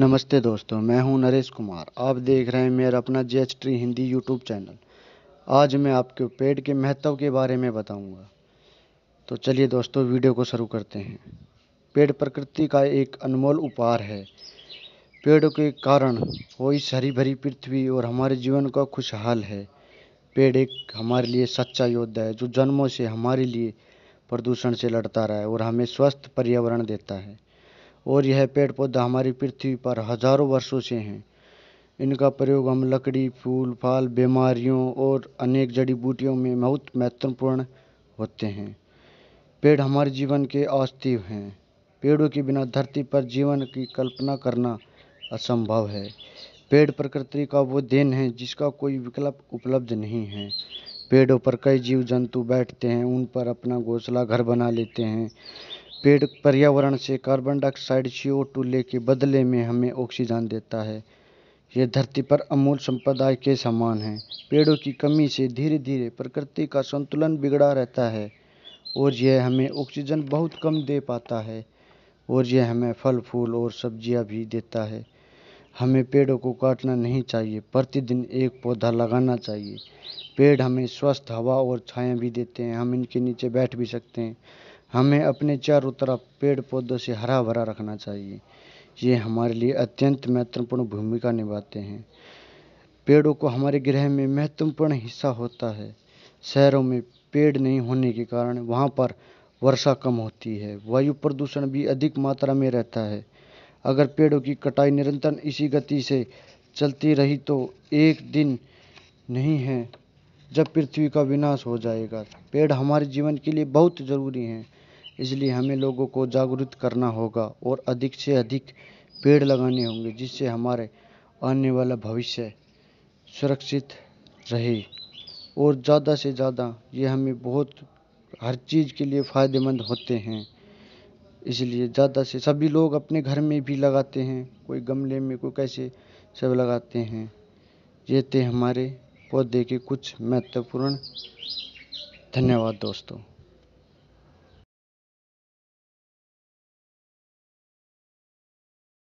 नमस्ते दोस्तों मैं हूं नरेश कुमार आप देख रहे हैं मेरा अपना J tree Hindi YouTube channel आज मैं आपके पेड़ के महत्व के बारे में बताऊंगा तो चलिए दोस्तों वीडियो को शुरू करते हैं पेड़ प्रकृति का एक अनमोल उपहार है पेड़ों के कारण वो इस हरी भरी पृथ्वी और हमारे जीवन का खुशहाल है पेड़ एक हमारे लिए सच्चा योद्धा है जो जन्मों से हमारे लिए प्रदूषण से लड़ता रहा है और हमें स्वस्थ पर्यावरण देता है और यह पेड़ पौधा हमारी पृथ्वी पर हजारों वर्षों से हैं इनका प्रयोग हम लकड़ी फूल फाल बीमारियों और अनेक जड़ी बूटियों में बहुत महत्वपूर्ण होते हैं पेड़ हमारे जीवन के अस्तित्व हैं पेड़ों के बिना धरती पर जीवन की कल्पना करना असंभव है पेड़ प्रकृति का वो देन है जिसका कोई विकल्प उपलब्ध नहीं है पेड़ों पर कई जीव जंतु बैठते हैं उन पर अपना घोंसला घर बना लेते हैं पेड़ पर्यावरण से कार्बन डाइऑक्साइड ओ टू लेके बदले में हमें ऑक्सीजन देता है यह धरती पर अमूल संपदा के समान है पेड़ों की कमी से धीरे धीरे प्रकृति का संतुलन बिगड़ा रहता है और यह हमें ऑक्सीजन बहुत कम दे पाता है और यह हमें फल फूल और सब्जियां भी देता है हमें पेड़ों को काटना नहीं चाहिए प्रतिदिन एक पौधा लगाना चाहिए पेड़ हमें स्वस्थ हवा और छाया भी देते हैं हम इनके नीचे बैठ भी सकते हैं हमें अपने चारों तरफ पेड़ पौधों से हरा भरा रखना चाहिए ये हमारे लिए अत्यंत महत्वपूर्ण भूमिका निभाते हैं पेड़ों को हमारे गृह में महत्वपूर्ण हिस्सा होता है शहरों में पेड़ नहीं होने के कारण वहाँ पर वर्षा कम होती है वायु प्रदूषण भी अधिक मात्रा में रहता है अगर पेड़ों की कटाई निरंतर इसी गति से चलती रही तो एक दिन नहीं है जब पृथ्वी का विनाश हो जाएगा पेड़ हमारे जीवन के लिए बहुत ज़रूरी हैं इसलिए हमें लोगों को जागरूक करना होगा और अधिक से अधिक पेड़ लगाने होंगे जिससे हमारे आने वाला भविष्य सुरक्षित रहे और ज़्यादा से ज़्यादा ये हमें बहुत हर चीज़ के लिए फ़ायदेमंद होते हैं इसलिए ज़्यादा से सभी लोग अपने घर में भी लगाते हैं कोई गमले में कोई कैसे सब लगाते हैं ये थे हमारे पौधे के कुछ महत्वपूर्ण धन्यवाद दोस्तों